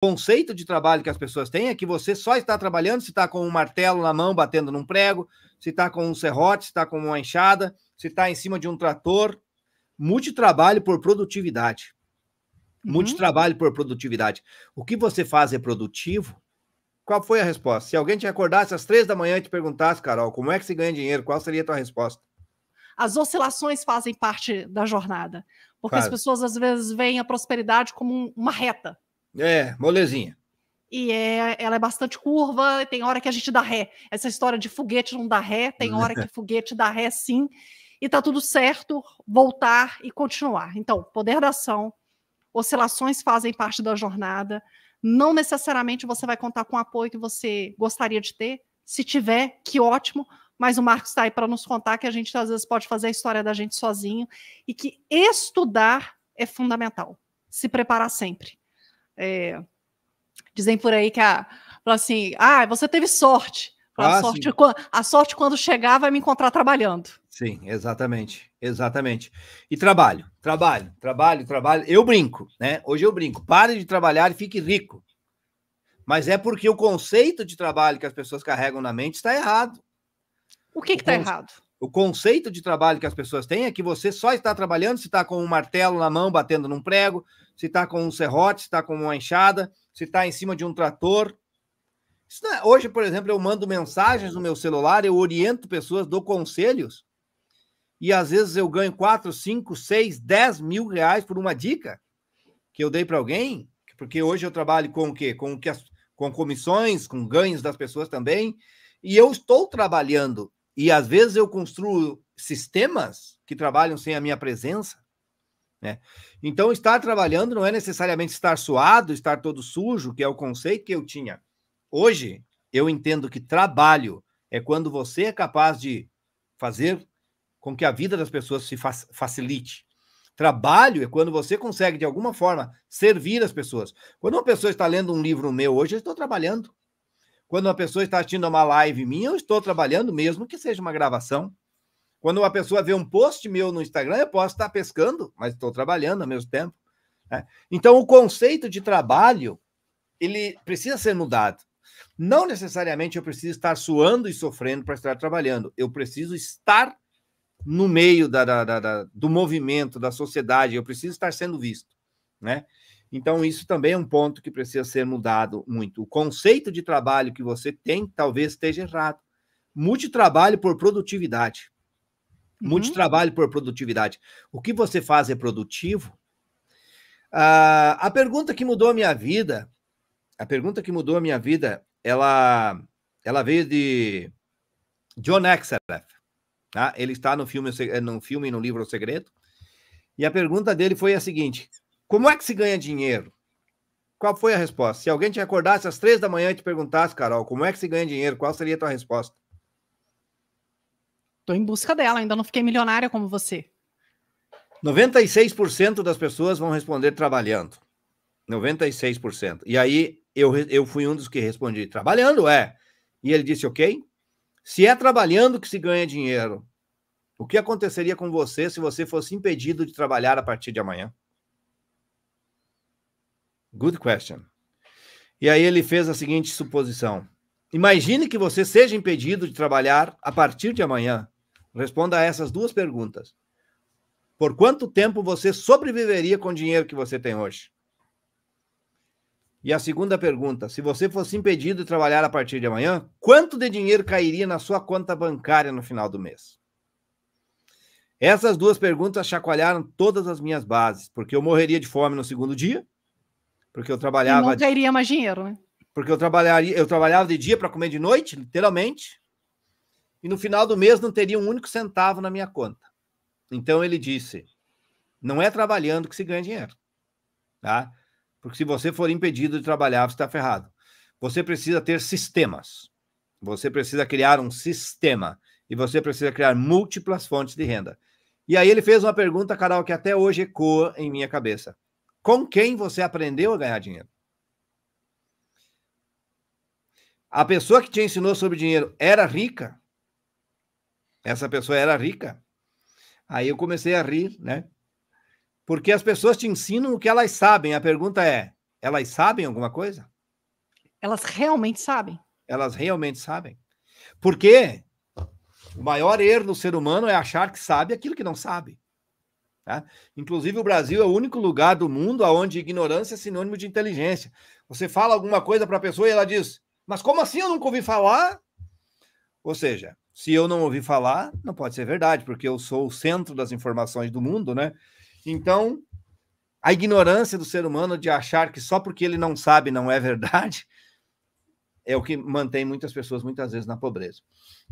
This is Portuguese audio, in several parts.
conceito de trabalho que as pessoas têm é que você só está trabalhando se está com um martelo na mão batendo num prego, se está com um serrote, se está com uma enxada, se está em cima de um trator. Multitrabalho por produtividade. Uhum. Multitrabalho por produtividade. O que você faz é produtivo? Qual foi a resposta? Se alguém te acordasse às três da manhã e te perguntasse, Carol, como é que se ganha dinheiro, qual seria a tua resposta? As oscilações fazem parte da jornada. Porque claro. as pessoas às vezes veem a prosperidade como uma reta. É, molezinha. E é, ela é bastante curva, tem hora que a gente dá ré. Essa história de foguete não dá ré, tem hora que foguete dá ré sim. E tá tudo certo, voltar e continuar. Então, poder da ação, oscilações fazem parte da jornada. Não necessariamente você vai contar com o apoio que você gostaria de ter. Se tiver, que ótimo. Mas o Marcos está aí para nos contar que a gente às vezes pode fazer a história da gente sozinho e que estudar é fundamental. Se preparar sempre. É, dizem por aí que a, assim, ah, você teve sorte. Ah, a, sorte a sorte quando chegar vai me encontrar trabalhando. Sim, exatamente, exatamente. E trabalho, trabalho, trabalho, trabalho. Eu brinco, né? Hoje eu brinco. Pare de trabalhar e fique rico. Mas é porque o conceito de trabalho que as pessoas carregam na mente está errado. O que está errado? O conceito de trabalho que as pessoas têm é que você só está trabalhando se está com um martelo na mão batendo num prego, se está com um serrote, se está com uma enxada, se está em cima de um trator. É... Hoje, por exemplo, eu mando mensagens no meu celular, eu oriento pessoas, dou conselhos, e às vezes eu ganho 4, 5, 6, 10 mil reais por uma dica que eu dei para alguém, porque hoje eu trabalho com o quê? Com, o que as... com comissões, com ganhos das pessoas também, e eu estou trabalhando e às vezes eu construo sistemas que trabalham sem a minha presença. Né? Então, estar trabalhando não é necessariamente estar suado, estar todo sujo, que é o conceito que eu tinha. Hoje, eu entendo que trabalho é quando você é capaz de fazer com que a vida das pessoas se facilite. Trabalho é quando você consegue, de alguma forma, servir as pessoas. Quando uma pessoa está lendo um livro meu hoje, eu estou trabalhando. Quando uma pessoa está assistindo uma live minha, eu estou trabalhando mesmo que seja uma gravação. Quando uma pessoa vê um post meu no Instagram, eu posso estar pescando, mas estou trabalhando ao mesmo tempo. Né? Então, o conceito de trabalho ele precisa ser mudado. Não necessariamente eu preciso estar suando e sofrendo para estar trabalhando. Eu preciso estar no meio da, da, da, do movimento da sociedade. Eu preciso estar sendo visto, né? Então, isso também é um ponto que precisa ser mudado muito. O conceito de trabalho que você tem talvez esteja errado. Multitrabalho por produtividade. Uhum. Multitrabalho por produtividade. O que você faz é produtivo? Ah, a pergunta que mudou a minha vida, a pergunta que mudou a minha vida, ela, ela veio de John Axelrod. Tá? Ele está no filme, no filme e no livro O Segredo. E a pergunta dele foi a seguinte: como é que se ganha dinheiro? Qual foi a resposta? Se alguém te acordasse às três da manhã e te perguntasse, Carol, como é que se ganha dinheiro, qual seria a tua resposta? Estou em busca dela, ainda não fiquei milionária como você. 96% das pessoas vão responder trabalhando. 96%. E aí eu, eu fui um dos que respondi, trabalhando, é. E ele disse, ok. Se é trabalhando que se ganha dinheiro, o que aconteceria com você se você fosse impedido de trabalhar a partir de amanhã? Good question. E aí ele fez a seguinte suposição: Imagine que você seja impedido de trabalhar a partir de amanhã. Responda a essas duas perguntas. Por quanto tempo você sobreviveria com o dinheiro que você tem hoje? E a segunda pergunta: se você fosse impedido de trabalhar a partir de amanhã, quanto de dinheiro cairia na sua conta bancária no final do mês? Essas duas perguntas chacoalharam todas as minhas bases, porque eu morreria de fome no segundo dia porque eu trabalhava. E não teria mais dinheiro, né? Porque eu trabalharia, eu trabalhava de dia para comer de noite, literalmente. E no final do mês não teria um único centavo na minha conta. Então ele disse: não é trabalhando que se ganha dinheiro. Tá? Porque se você for impedido de trabalhar, você está ferrado. Você precisa ter sistemas. Você precisa criar um sistema. E você precisa criar múltiplas fontes de renda. E aí ele fez uma pergunta, Carol, que até hoje ecoa em minha cabeça com quem você aprendeu a ganhar dinheiro. A pessoa que te ensinou sobre dinheiro era rica. Essa pessoa era rica. Aí eu comecei a rir, né? Porque as pessoas te ensinam o que elas sabem. A pergunta é: elas sabem alguma coisa? Elas realmente sabem. Elas realmente sabem. Porque o maior erro do ser humano é achar que sabe aquilo que não sabe. Tá? Inclusive, o Brasil é o único lugar do mundo onde ignorância é sinônimo de inteligência. Você fala alguma coisa para a pessoa e ela diz: Mas como assim eu nunca ouvi falar? Ou seja, se eu não ouvi falar, não pode ser verdade, porque eu sou o centro das informações do mundo, né? Então, a ignorância do ser humano de achar que só porque ele não sabe não é verdade é o que mantém muitas pessoas muitas vezes na pobreza.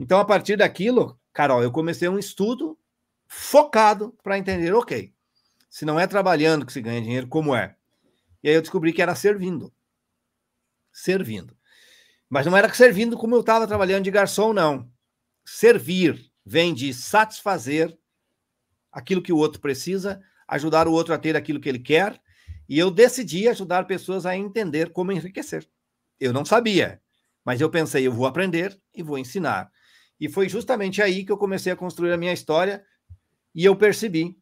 Então, a partir daquilo, Carol, eu comecei um estudo focado para entender, ok, se não é trabalhando que se ganha dinheiro, como é? E aí eu descobri que era servindo. Servindo. Mas não era servindo como eu estava trabalhando de garçom, não. Servir vem de satisfazer aquilo que o outro precisa, ajudar o outro a ter aquilo que ele quer, e eu decidi ajudar pessoas a entender como enriquecer. Eu não sabia, mas eu pensei, eu vou aprender e vou ensinar. E foi justamente aí que eu comecei a construir a minha história, e eu percebi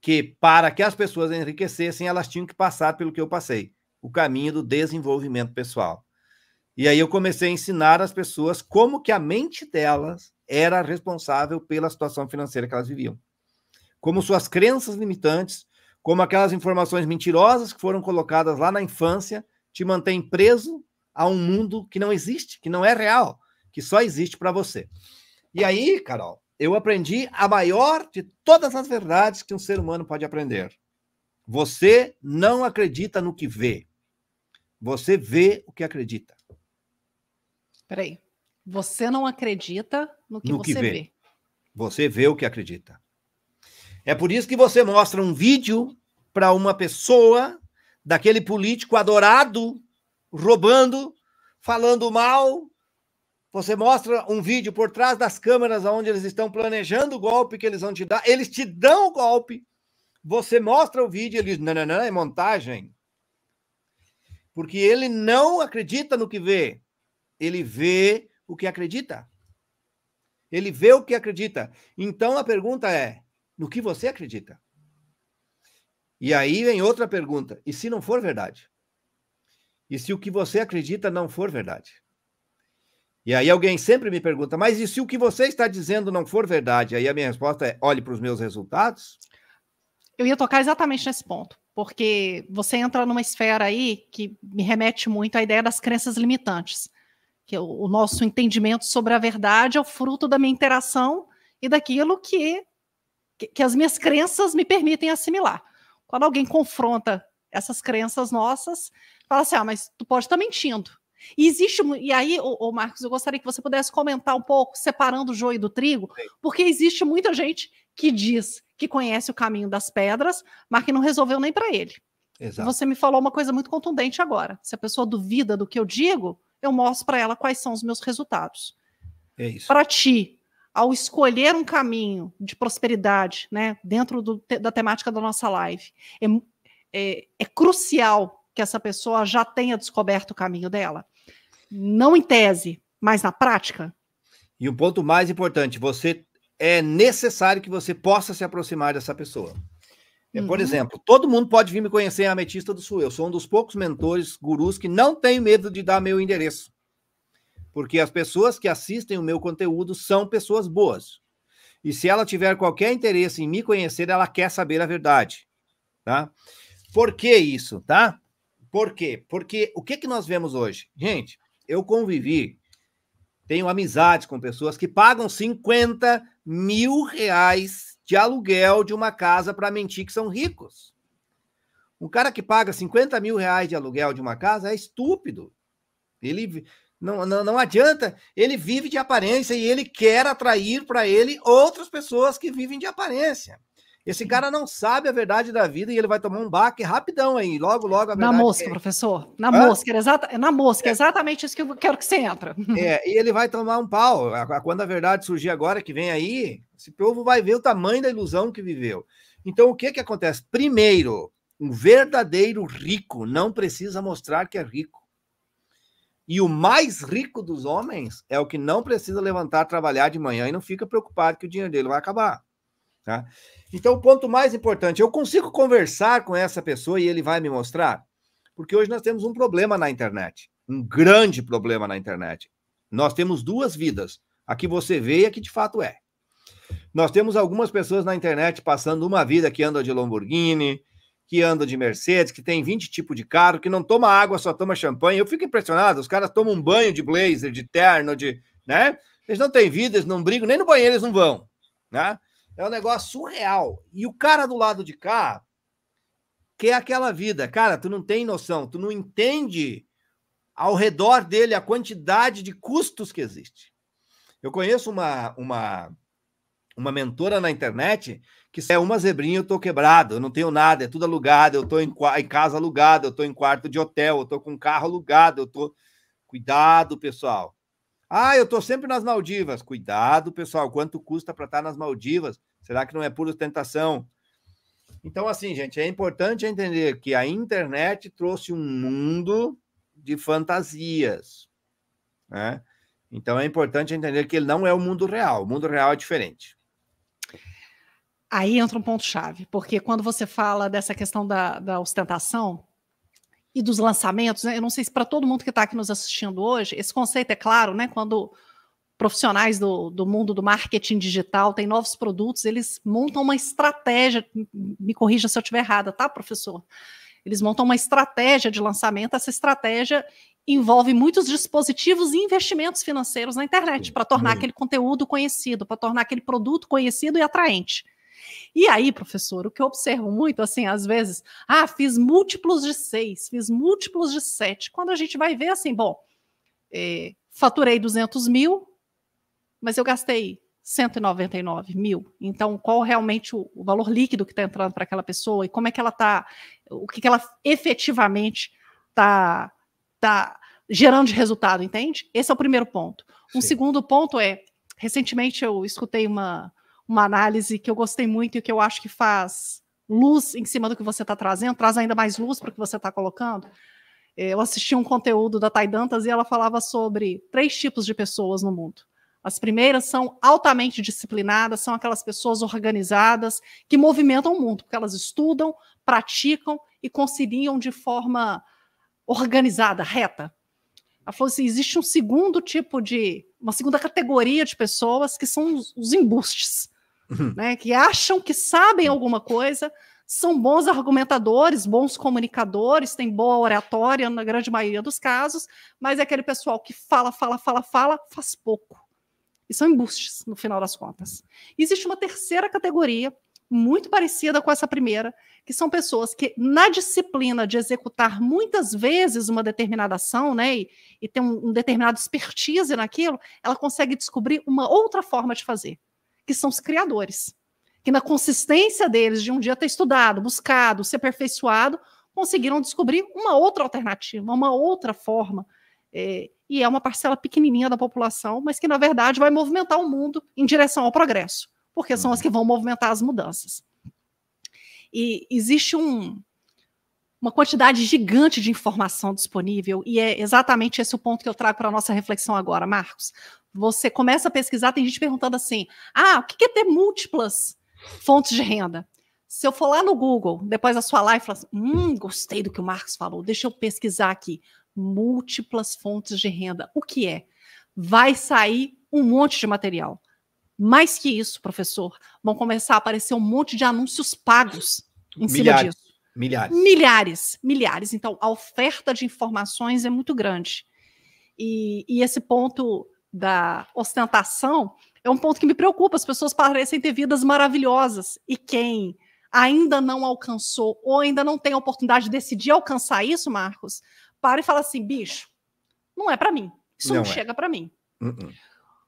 que para que as pessoas enriquecessem, elas tinham que passar pelo que eu passei, o caminho do desenvolvimento pessoal. E aí eu comecei a ensinar as pessoas como que a mente delas era responsável pela situação financeira que elas viviam. Como suas crenças limitantes, como aquelas informações mentirosas que foram colocadas lá na infância, te mantém preso a um mundo que não existe, que não é real, que só existe para você. E aí, Carol, eu aprendi a maior de todas as verdades que um ser humano pode aprender. Você não acredita no que vê. Você vê o que acredita. Peraí. Você não acredita no que no você que vê. vê. Você vê o que acredita. É por isso que você mostra um vídeo para uma pessoa daquele político adorado, roubando, falando mal, você mostra um vídeo por trás das câmeras onde eles estão planejando o golpe que eles vão te dar. Eles te dão o golpe. Você mostra o vídeo, eles não, não, não, é montagem. Porque ele não acredita no que vê. Ele vê o que acredita. Ele vê o que acredita. Então a pergunta é: no que você acredita? E aí vem outra pergunta: e se não for verdade? E se o que você acredita não for verdade? E aí alguém sempre me pergunta, mas e se o que você está dizendo não for verdade? Aí a minha resposta é: olhe para os meus resultados. Eu ia tocar exatamente nesse ponto, porque você entra numa esfera aí que me remete muito à ideia das crenças limitantes, que é o, nosso entendimento sobre a verdade é o fruto da minha interação e daquilo que, que, as minhas crenças me permitem assimilar. Quando alguém confronta essas crenças nossas, fala assim: ah, mas tu pode estar mentindo. E existe, e aí, ô, ô, Marcos, eu gostaria que você pudesse comentar um pouco, separando o joio do trigo, porque existe muita gente que diz que conhece o caminho das pedras, mas que não resolveu nem para ele. Exato. Você me falou uma coisa muito contundente agora. Se a pessoa duvida do que eu digo, eu mostro para ela quais são os meus resultados. É isso. Para ti, ao escolher um caminho de prosperidade, né, dentro do, da temática da nossa live, é, é, é crucial que essa pessoa já tenha descoberto o caminho dela. Não em tese, mas na prática. E um ponto mais importante: você é necessário que você possa se aproximar dessa pessoa. É, uhum. Por exemplo, todo mundo pode vir me conhecer em Ametista do Sul. Eu sou um dos poucos mentores, gurus, que não tenho medo de dar meu endereço. Porque as pessoas que assistem o meu conteúdo são pessoas boas. E se ela tiver qualquer interesse em me conhecer, ela quer saber a verdade. Tá? Por que isso, tá? Por quê? Porque o que, que nós vemos hoje? Gente, eu convivi, tenho amizade com pessoas que pagam 50 mil reais de aluguel de uma casa para mentir que são ricos. Um cara que paga 50 mil reais de aluguel de uma casa é estúpido. Ele não, não, não adianta, ele vive de aparência e ele quer atrair para ele outras pessoas que vivem de aparência. Esse cara não sabe a verdade da vida e ele vai tomar um baque rapidão aí, logo, logo a Na mosca, é... professor. Na Hã? mosca, exata... na mosca, é, é. exatamente isso que eu quero que você entra. É, e ele vai tomar um pau. Quando a verdade surgir agora, que vem aí, esse povo vai ver o tamanho da ilusão que viveu. Então, o que que acontece? Primeiro, um verdadeiro rico não precisa mostrar que é rico. E o mais rico dos homens é o que não precisa levantar, trabalhar de manhã e não fica preocupado que o dinheiro dele vai acabar. Tá? Então, o ponto mais importante, eu consigo conversar com essa pessoa e ele vai me mostrar? Porque hoje nós temos um problema na internet, um grande problema na internet. Nós temos duas vidas, a que você vê e a que de fato é. Nós temos algumas pessoas na internet passando uma vida que anda de Lamborghini, que anda de Mercedes, que tem 20 tipos de carro, que não toma água, só toma champanhe. Eu fico impressionado, os caras tomam um banho de blazer, de terno, de, né? Eles não têm vida, eles não brigam, nem no banheiro eles não vão, né? É um negócio surreal. E o cara do lado de cá quer aquela vida. Cara, tu não tem noção, tu não entende ao redor dele a quantidade de custos que existe. Eu conheço uma, uma, uma mentora na internet que se é uma zebrinha, eu tô quebrado, eu não tenho nada, é tudo alugado, eu tô em, em casa alugado, eu tô em quarto de hotel, eu tô com carro alugado, eu tô. Cuidado, pessoal. Ah, eu estou sempre nas Maldivas. Cuidado, pessoal, quanto custa para estar tá nas Maldivas? Será que não é pura ostentação? Então, assim, gente, é importante entender que a internet trouxe um mundo de fantasias. Né? Então, é importante entender que ele não é o mundo real. O mundo real é diferente. Aí entra um ponto-chave, porque quando você fala dessa questão da, da ostentação, e dos lançamentos, né? Eu não sei se para todo mundo que está aqui nos assistindo hoje, esse conceito é claro, né? Quando profissionais do, do mundo do marketing digital têm novos produtos, eles montam uma estratégia. Me corrija se eu estiver errada, tá, professor? Eles montam uma estratégia de lançamento, essa estratégia envolve muitos dispositivos e investimentos financeiros na internet para tornar aquele conteúdo conhecido, para tornar aquele produto conhecido e atraente. E aí, professor, o que eu observo muito, assim, às vezes, ah, fiz múltiplos de seis, fiz múltiplos de sete. Quando a gente vai ver, assim, bom, é, faturei 200 mil, mas eu gastei 199 mil. Então, qual realmente o, o valor líquido que está entrando para aquela pessoa e como é que ela está, o que, que ela efetivamente está tá gerando de resultado, entende? Esse é o primeiro ponto. Um Sim. segundo ponto é, recentemente eu escutei uma, uma análise que eu gostei muito e que eu acho que faz luz em cima do que você está trazendo, traz ainda mais luz para o que você está colocando. É, eu assisti um conteúdo da Thay Dantas e ela falava sobre três tipos de pessoas no mundo. As primeiras são altamente disciplinadas, são aquelas pessoas organizadas que movimentam o mundo, porque elas estudam, praticam e conciliam de forma organizada, reta. Ela falou assim: existe um segundo tipo de, uma segunda categoria de pessoas que são os, os embustes uhum. né, que acham que sabem alguma coisa, são bons argumentadores, bons comunicadores, têm boa oratória na grande maioria dos casos, mas é aquele pessoal que fala, fala, fala, fala, faz pouco. E são embustes, no final das contas. E existe uma terceira categoria, muito parecida com essa primeira, que são pessoas que, na disciplina de executar muitas vezes uma determinada ação, né, e, e ter um, um determinado expertise naquilo, ela consegue descobrir uma outra forma de fazer que são os criadores, que na consistência deles de um dia ter estudado, buscado, se aperfeiçoado, conseguiram descobrir uma outra alternativa, uma outra forma. É, e é uma parcela pequenininha da população, mas que, na verdade, vai movimentar o mundo em direção ao progresso, porque são as uhum. que vão movimentar as mudanças. E existe um, uma quantidade gigante de informação disponível, e é exatamente esse o ponto que eu trago para a nossa reflexão agora, Marcos. Você começa a pesquisar, tem gente perguntando assim: ah, o que é ter múltiplas fontes de renda? Se eu for lá no Google, depois da sua live, falar assim, hum, gostei do que o Marcos falou, deixa eu pesquisar aqui. Múltiplas fontes de renda. O que é? Vai sair um monte de material. Mais que isso, professor, vão começar a aparecer um monte de anúncios pagos em Milhares. cima disso. Milhares. Milhares, milhares. Então, a oferta de informações é muito grande. E, e esse ponto da ostentação é um ponto que me preocupa. As pessoas parecem ter vidas maravilhosas. E quem ainda não alcançou ou ainda não tem a oportunidade de decidir alcançar isso, Marcos, para e fala assim: bicho, não é para mim. Isso não, não é. chega para mim. Uh -uh.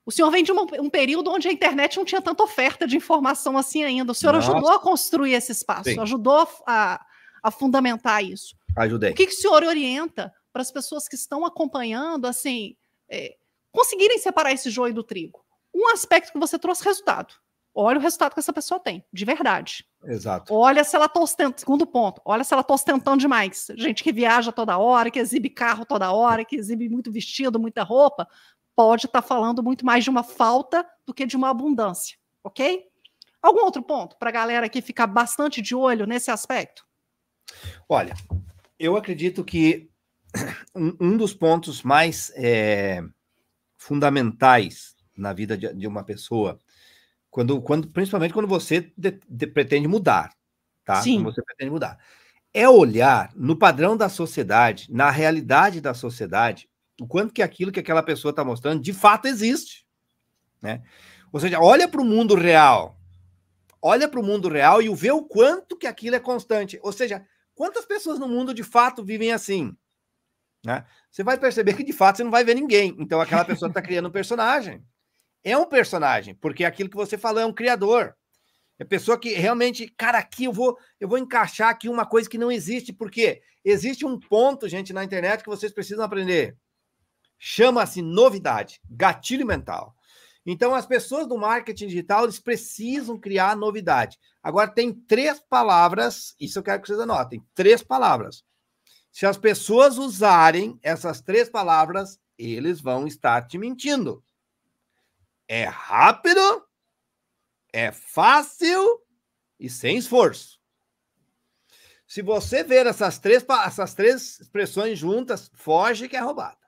O senhor vem de uma, um período onde a internet não tinha tanta oferta de informação assim ainda. O senhor Nossa. ajudou a construir esse espaço, Sim. ajudou a, a fundamentar isso. Ajudei. O que, que o senhor orienta para as pessoas que estão acompanhando, assim, é, conseguirem separar esse joio do trigo? Um aspecto que você trouxe, resultado. Olha o resultado que essa pessoa tem, de verdade. Exato. Olha se ela está ostentando. Segundo ponto, olha se ela está ostentando demais. Gente que viaja toda hora, que exibe carro toda hora, que exibe muito vestido, muita roupa, pode estar tá falando muito mais de uma falta do que de uma abundância, ok? Algum outro ponto para a galera que ficar bastante de olho nesse aspecto? Olha, eu acredito que um, um dos pontos mais é, fundamentais na vida de, de, uma pessoa, quando, quando, principalmente quando você de, de, pretende mudar, tá? Sim. Quando você pretende mudar, é olhar no padrão da sociedade, na realidade da sociedade, o quanto que aquilo que aquela pessoa está mostrando de fato existe, né? Ou seja, olha para o mundo real, olha para o mundo real e vê o quanto que aquilo é constante. Ou seja, Quantas pessoas no mundo de fato vivem assim? Né? Você vai perceber que de fato você não vai ver ninguém. Então aquela pessoa está criando um personagem. É um personagem, porque é aquilo que você falou é um criador. É pessoa que realmente, cara, aqui eu vou, eu vou encaixar aqui uma coisa que não existe, porque existe um ponto, gente, na internet que vocês precisam aprender. Chama-se novidade, gatilho mental. Então, as pessoas do marketing digital eles precisam criar novidade. Agora, tem três palavras, isso eu quero que vocês anotem: três palavras. Se as pessoas usarem essas três palavras, eles vão estar te mentindo. É rápido, é fácil e sem esforço. Se você ver essas três, essas três expressões juntas, foge que é roubada.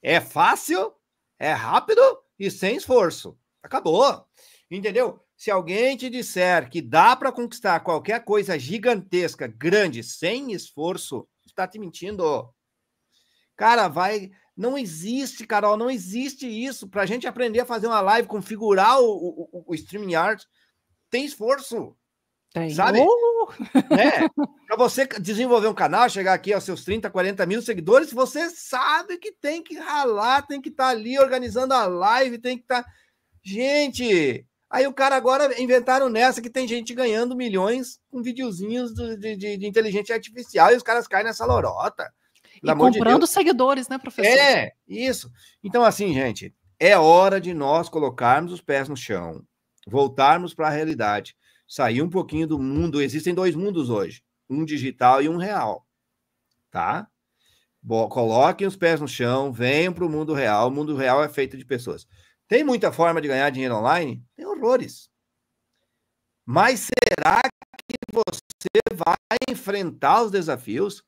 É fácil, é rápido e sem esforço. Acabou. Entendeu? Se alguém te disser que dá para conquistar qualquer coisa gigantesca, grande, sem esforço, está te mentindo. Cara, vai. Não existe, Carol, não existe isso. Para a gente aprender a fazer uma live, configurar o, o, o StreamYard, tem esforço. Tem. Sabe? Uh! Né? Para você desenvolver um canal, chegar aqui aos seus 30, 40 mil seguidores, você sabe que tem que ralar, tem que estar tá ali organizando a live, tem que estar. Tá... Gente, Aí o cara agora inventaram nessa que tem gente ganhando milhões com videozinhos de, de, de inteligência artificial e os caras caem nessa lorota. E comprando de seguidores, né, professor? É, isso. Então, assim, gente, é hora de nós colocarmos os pés no chão, voltarmos para a realidade sair um pouquinho do mundo. Existem dois mundos hoje, um digital e um real, tá? Bo coloquem os pés no chão, venham para o mundo real. O mundo real é feito de pessoas. Tem muita forma de ganhar dinheiro online? Tem horrores. Mas será que você vai enfrentar os desafios?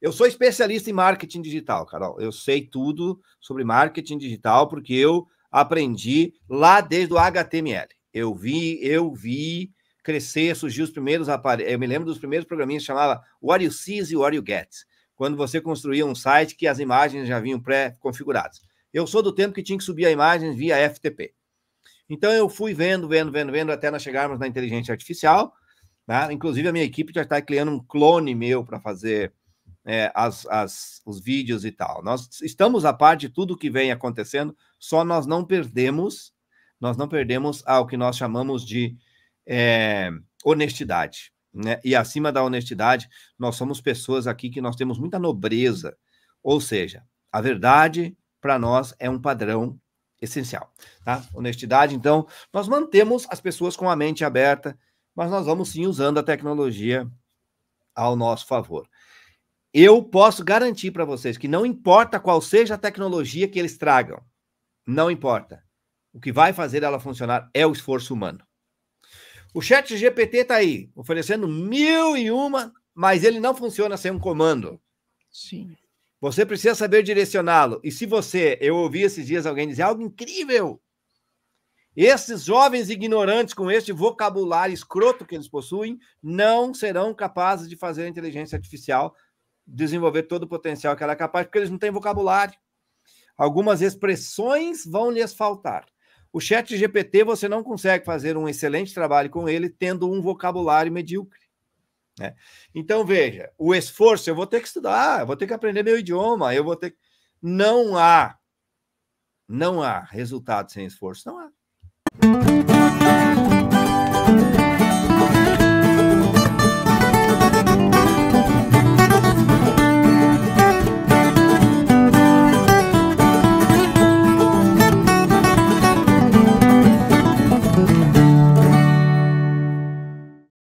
Eu sou especialista em marketing digital, Carol. Eu sei tudo sobre marketing digital porque eu aprendi lá desde o HTML. Eu vi, eu vi crescer, surgir os primeiros aparelhos. Eu me lembro dos primeiros programinhas que chamava What You See e What You Get, quando você construía um site que as imagens já vinham pré-configuradas. Eu sou do tempo que tinha que subir a imagem via FTP. Então eu fui vendo, vendo, vendo, vendo até nós chegarmos na inteligência artificial. Né? Inclusive a minha equipe já está criando um clone meu para fazer é, as, as, os vídeos e tal. Nós estamos a par de tudo que vem acontecendo, só nós não perdemos nós não perdemos ao que nós chamamos de é, honestidade. Né? E acima da honestidade, nós somos pessoas aqui que nós temos muita nobreza. Ou seja, a verdade para nós é um padrão essencial. Tá? Honestidade, então, nós mantemos as pessoas com a mente aberta, mas nós vamos sim usando a tecnologia ao nosso favor. Eu posso garantir para vocês que não importa qual seja a tecnologia que eles tragam, não importa. O que vai fazer ela funcionar é o esforço humano. O chat GPT está aí, oferecendo mil e uma, mas ele não funciona sem um comando. Sim. Você precisa saber direcioná-lo. E se você, eu ouvi esses dias alguém dizer algo incrível. Esses jovens ignorantes com este vocabulário escroto que eles possuem não serão capazes de fazer a inteligência artificial desenvolver todo o potencial que ela é capaz, porque eles não têm vocabulário. Algumas expressões vão lhes faltar. O chat GPT você não consegue fazer um excelente trabalho com ele tendo um vocabulário medíocre. Né? Então veja, o esforço eu vou ter que estudar, eu vou ter que aprender meu idioma, eu vou ter que... não há, não há resultado sem esforço, não há.